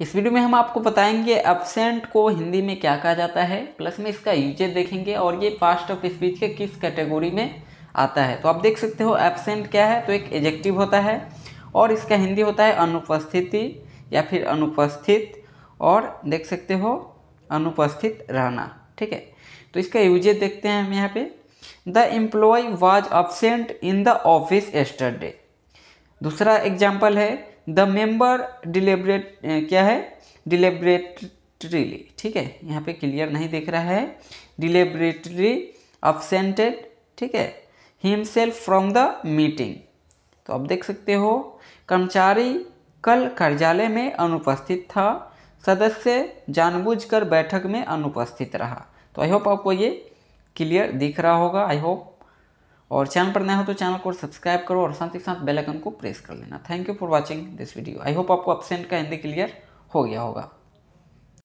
इस वीडियो में हम आपको बताएंगे एबसेंट को हिंदी में क्या कहा जाता है प्लस में इसका यूजेज देखेंगे और ये पास्ट ऑफ स्पीच के किस कैटेगोरी में आता है तो आप देख सकते हो एबसेंट क्या है तो एक एजेक्टिव होता है और इसका हिंदी होता है अनुपस्थिति या फिर अनुपस्थित और देख सकते हो अनुपस्थित रहना ठीक है तो इसका यूजेज देखते हैं हम यहाँ पे the employee was absent in the office yesterday दूसरा एग्जाम्पल है द मेंबर डिलेबरेट क्या है डिलेबरेटरीली ठीक है यहाँ पे क्लियर नहीं दिख रहा है डिलेबरेटरी अपसेंटेड ठीक है हिमसेल्फ फ्रॉम द मीटिंग तो आप देख सकते हो कर्मचारी कल कार्यालय में अनुपस्थित था सदस्य जानबूझकर बैठक में अनुपस्थित रहा तो आई होप आपको ये क्लियर दिख रहा होगा आई होप और चैनल पर नया हो तो चैनल को सब्सक्राइब करो और साथ ही साथ बेल आइकन को प्रेस कर लेना thank you for watching this video I hope आपको अपसेंट का हिंदी क्लियर हो गया होगा